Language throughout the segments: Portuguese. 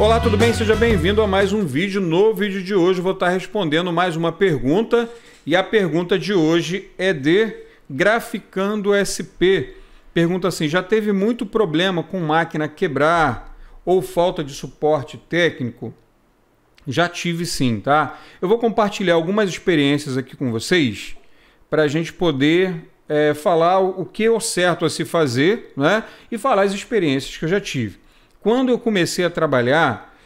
Olá, tudo bem? Seja bem-vindo a mais um vídeo. No vídeo de hoje vou estar respondendo mais uma pergunta e a pergunta de hoje é de Graficando SP. Pergunta assim: já teve muito problema com máquina quebrar ou falta de suporte técnico? Já tive sim, tá? Eu vou compartilhar algumas experiências aqui com vocês para a gente poder é, falar o que é o certo a se fazer né? e falar as experiências que eu já tive. Quando eu comecei a trabalhar,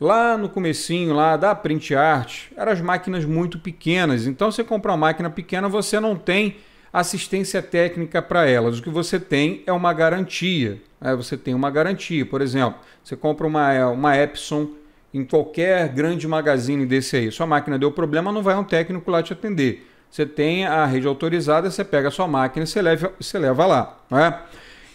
lá no comecinho lá da print art, eram as máquinas muito pequenas. Então você compra uma máquina pequena, você não tem assistência técnica para elas. O que você tem é uma garantia. Né? Você tem uma garantia. Por exemplo, você compra uma, é, uma Epson em qualquer grande magazine desse aí. Sua máquina deu problema, não vai um técnico lá te atender. Você tem a rede autorizada, você pega a sua máquina e você leva, você leva lá. Né?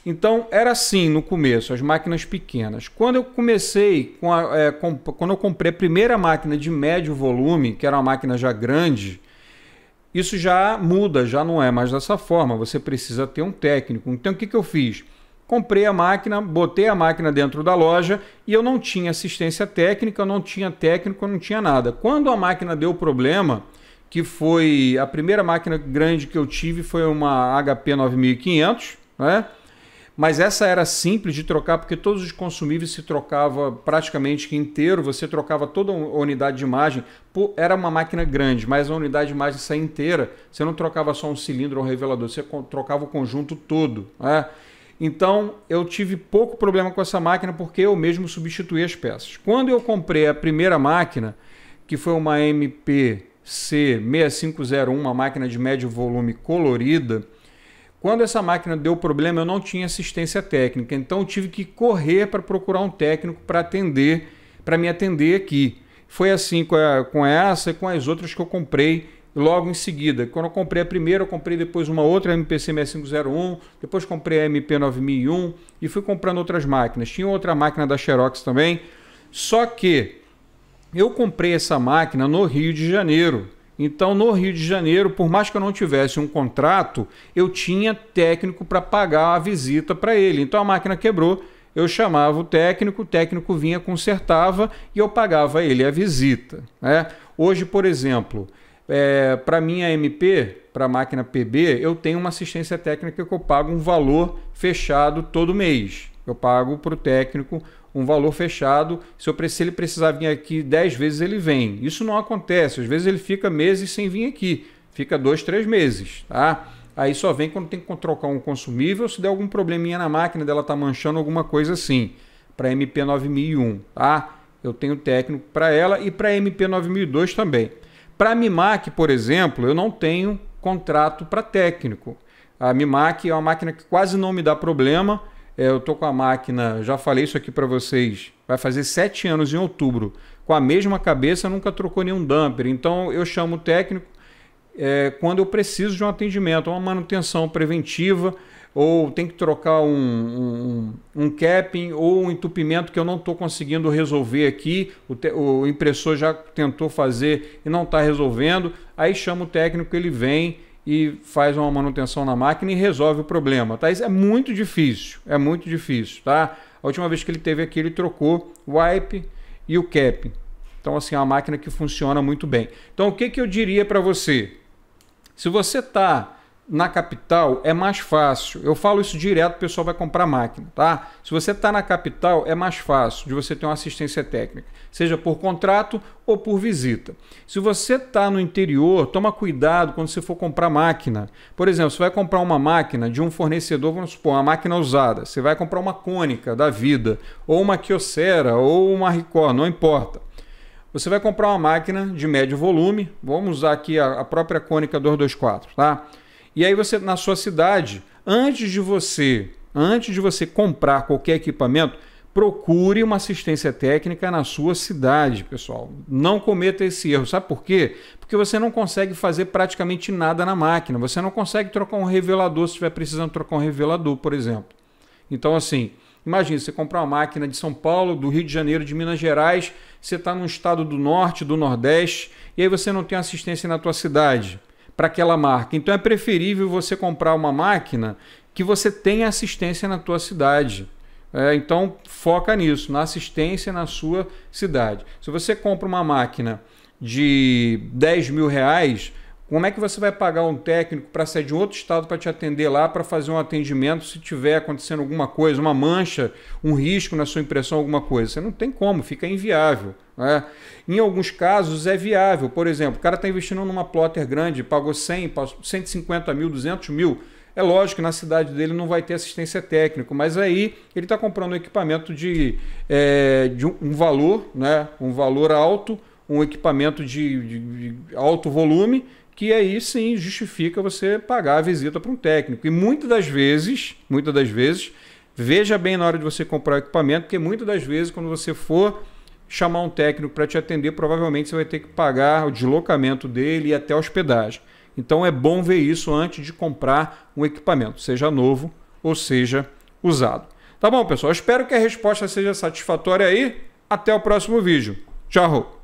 Então era assim no começo, as máquinas pequenas. Quando eu comecei, com a, é, com, quando eu comprei a primeira máquina de médio volume, que era uma máquina já grande, isso já muda, já não é mais dessa forma. Você precisa ter um técnico. Então o que, que eu fiz? Comprei a máquina, botei a máquina dentro da loja e eu não tinha assistência técnica, eu não tinha técnico, eu não tinha nada. Quando a máquina deu problema, que foi a primeira máquina grande que eu tive foi uma HP 9500, né? Mas essa era simples de trocar porque todos os consumíveis se trocava praticamente que inteiro, você trocava toda a unidade de imagem. Era uma máquina grande, mas a unidade de imagem saía inteira. Você não trocava só um cilindro ou um revelador, você trocava o conjunto todo. Né? Então eu tive pouco problema com essa máquina porque eu mesmo substituí as peças. Quando eu comprei a primeira máquina, que foi uma MPC 6501, uma máquina de médio volume colorida, quando essa máquina deu problema, eu não tinha assistência técnica, então eu tive que correr para procurar um técnico para atender, para me atender aqui. Foi assim com, a, com essa e com as outras que eu comprei logo em seguida. Quando eu comprei a primeira, eu comprei depois uma outra MPC 6501, depois comprei a MP9001 e fui comprando outras máquinas. Tinha outra máquina da Xerox também, só que eu comprei essa máquina no Rio de Janeiro então, no Rio de Janeiro, por mais que eu não tivesse um contrato, eu tinha técnico para pagar a visita para ele. Então a máquina quebrou, eu chamava o técnico, o técnico vinha, consertava e eu pagava ele a visita. Né? Hoje, por exemplo, é, para minha MP, para a máquina PB, eu tenho uma assistência técnica que eu pago um valor fechado todo mês. Eu pago para o técnico um valor fechado. Se, eu, se ele precisar vir aqui 10 vezes, ele vem. Isso não acontece. Às vezes ele fica meses sem vir aqui. Fica dois, três meses, tá? Aí só vem quando tem que trocar um consumível, se der algum probleminha na máquina dela tá manchando alguma coisa assim, para MP9001, tá? Eu tenho técnico para ela e para MP9002 também. Para a Mimac, por exemplo, eu não tenho contrato para técnico. A Mimac é uma máquina que quase não me dá problema, é, eu tô com a máquina, já falei isso aqui para vocês, vai fazer sete anos em outubro, com a mesma cabeça, nunca trocou nenhum damper. Então eu chamo o técnico é, quando eu preciso de um atendimento, uma manutenção preventiva, ou tem que trocar um, um, um capping ou um entupimento que eu não estou conseguindo resolver aqui, o, te, o impressor já tentou fazer e não está resolvendo, aí chama o técnico, ele vem e faz uma manutenção na máquina e resolve o problema, tá? Isso é muito difícil, é muito difícil, tá? A última vez que ele teve aqui, ele trocou o wipe e o cap. Então, assim, é uma máquina que funciona muito bem. Então, o que, que eu diria para você? Se você está na capital é mais fácil. Eu falo isso direto, o pessoal vai comprar máquina, tá? Se você está na capital, é mais fácil de você ter uma assistência técnica, seja por contrato ou por visita. Se você está no interior, toma cuidado quando você for comprar máquina. Por exemplo, você vai comprar uma máquina de um fornecedor, vamos supor, uma máquina usada. Você vai comprar uma Cônica da vida, ou uma Kyocera, ou uma ricor, não importa. Você vai comprar uma máquina de médio volume, vamos usar aqui a própria Cônica 224, tá? E aí você na sua cidade, antes de você, antes de você comprar qualquer equipamento, procure uma assistência técnica na sua cidade, pessoal. Não cometa esse erro. Sabe por quê? Porque você não consegue fazer praticamente nada na máquina. Você não consegue trocar um revelador se estiver precisando trocar um revelador, por exemplo. Então, assim, imagine você comprar uma máquina de São Paulo, do Rio de Janeiro, de Minas Gerais, você está num estado do norte, do nordeste, e aí você não tem assistência na tua cidade para aquela marca. Então é preferível você comprar uma máquina que você tenha assistência na tua cidade. É, então foca nisso, na assistência na sua cidade. Se você compra uma máquina de 10 mil reais, como é que você vai pagar um técnico para sair de outro estado para te atender lá, para fazer um atendimento se tiver acontecendo alguma coisa, uma mancha, um risco na sua impressão, alguma coisa? Você não tem como, fica inviável. Né? Em alguns casos é viável. Por exemplo, o cara está investindo numa plotter grande, pagou 100, 150 mil, 200 mil. É lógico que na cidade dele não vai ter assistência técnica, mas aí ele está comprando um equipamento de, é, de um valor, né? um valor alto, um equipamento de, de, de alto volume, que aí sim justifica você pagar a visita para um técnico. E muitas das vezes, muitas das vezes, veja bem na hora de você comprar o equipamento, porque muitas das vezes quando você for chamar um técnico para te atender, provavelmente você vai ter que pagar o deslocamento dele e até a hospedagem. Então é bom ver isso antes de comprar um equipamento, seja novo ou seja usado. Tá bom, pessoal? Espero que a resposta seja satisfatória aí. Até o próximo vídeo. Tchau!